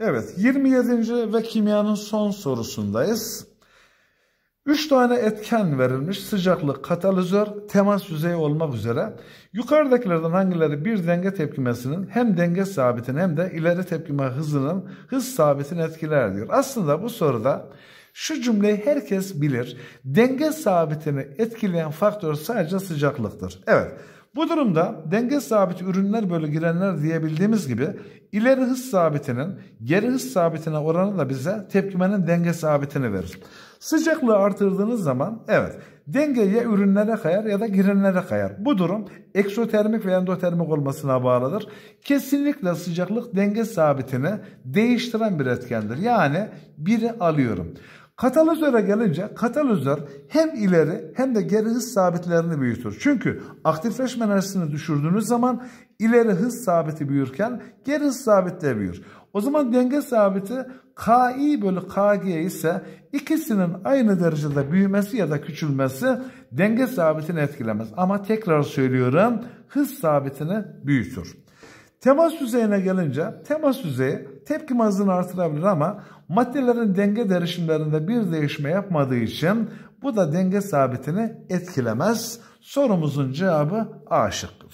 Evet 27. ve kimyanın son sorusundayız. 3 tane etken verilmiş sıcaklık, katalizör, temas yüzeyi olmak üzere. Yukarıdakilerden hangileri bir denge tepkimesinin hem denge sabitini hem de ileri tepkime hızının hız sabitini etkiler diyor. Aslında bu soruda şu cümleyi herkes bilir. Denge sabitini etkileyen faktör sadece sıcaklıktır. Evet bu durumda denge sabiti ürünler bölü girenler diyebildiğimiz gibi ileri hız sabitinin geri hız sabitine oranı da bize tepkimenin denge sabitini verir. Sıcaklığı artırdığınız zaman evet denge ya ürünlere kayar ya da girenlere kayar. Bu durum eksotermik ve endotermik olmasına bağlıdır. Kesinlikle sıcaklık denge sabitini değiştiren bir etkendir. Yani biri alıyorum. Katalizöre gelince katalizör hem ileri hem de geri hız sabitlerini büyütür. Çünkü aktifleşme enerjisini düşürdüğünüz zaman ileri hız sabiti büyürken geri hız sabit de büyür. O zaman denge sabiti KI bölü KG ise ikisinin aynı derecede büyümesi ya da küçülmesi denge sabitini etkilemez. Ama tekrar söylüyorum hız sabitini büyütür. Temas düzeyine gelince temas düzeyi tepki mazını artırabilir ama maddelerin denge derişimlerinde bir değişme yapmadığı için bu da denge sabitini etkilemez. Sorumuzun cevabı A şıkkıdır.